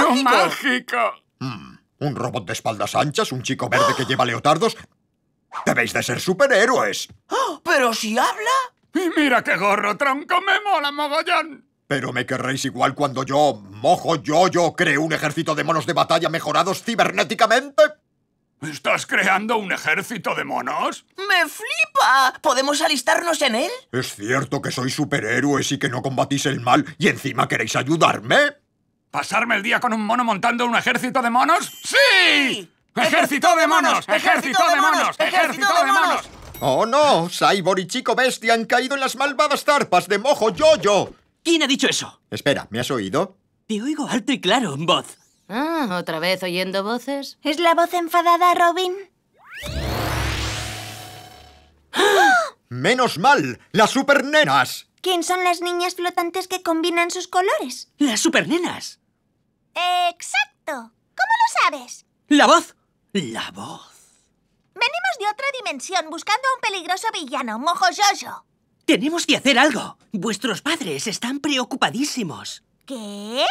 ¡No, mágico! Hmm, un robot de espaldas anchas, un chico verde que lleva leotardos... ¡Debéis de ser superhéroes! ¡Oh, ¡Pero si habla! Y mira qué gorro, tronco, me mola mogollón. Pero me querréis igual cuando yo, mojo yo, yo, creo un ejército de monos de batalla mejorados cibernéticamente. ¿Estás creando un ejército de monos? ¡Me flipa! ¿Podemos alistarnos en él? Es cierto que sois superhéroes y que no combatís el mal y encima queréis ayudarme. ¿Pasarme el día con un mono montando un ejército de monos? ¡Sí! ¡Ejército de monos! ¡Ejército de monos! ¡Ejército de monos! ¡Oh no! Cyborg y Chico Bestia han caído en las malvadas tarpas de Mojo Yoyo. ¿Quién ha dicho eso? Espera, ¿me has oído? Te oigo alto y claro, voz. Ah, ¿otra vez oyendo voces? ¿Es la voz enfadada, Robin? ¡Menos mal! ¡Las supernenas! ¿Quién son las niñas flotantes que combinan sus colores? ¡Las supernenas! ¿Cómo lo sabes? ¿La voz? La voz. Venimos de otra dimensión buscando a un peligroso villano, Mojo Jojo. Tenemos que hacer algo. Vuestros padres están preocupadísimos. ¿Qué?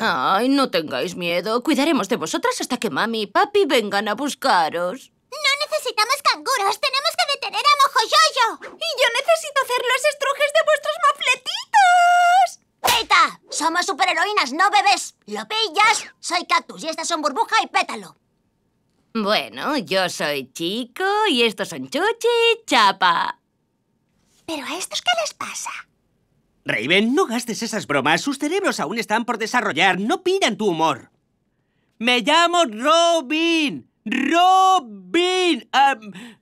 Ay, no tengáis miedo. Cuidaremos de vosotras hasta que mami y papi vengan a buscaros. No necesitamos Somos superheroínas, no bebés. ¿Lo pillas? Soy Cactus y estas son Burbuja y Pétalo. Bueno, yo soy Chico y estos son Chuchi y Chapa. ¿Pero a estos qué les pasa? Raven, no gastes esas bromas. Sus cerebros aún están por desarrollar. No pidan tu humor. Me llamo Robin. Robin.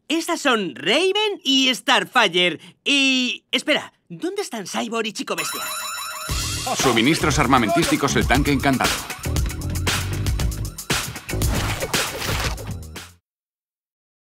estas son Raven y Starfire. Y... Espera, ¿dónde están Cyborg y Chico Bestia? Suministros armamentísticos El Tanque Encantado.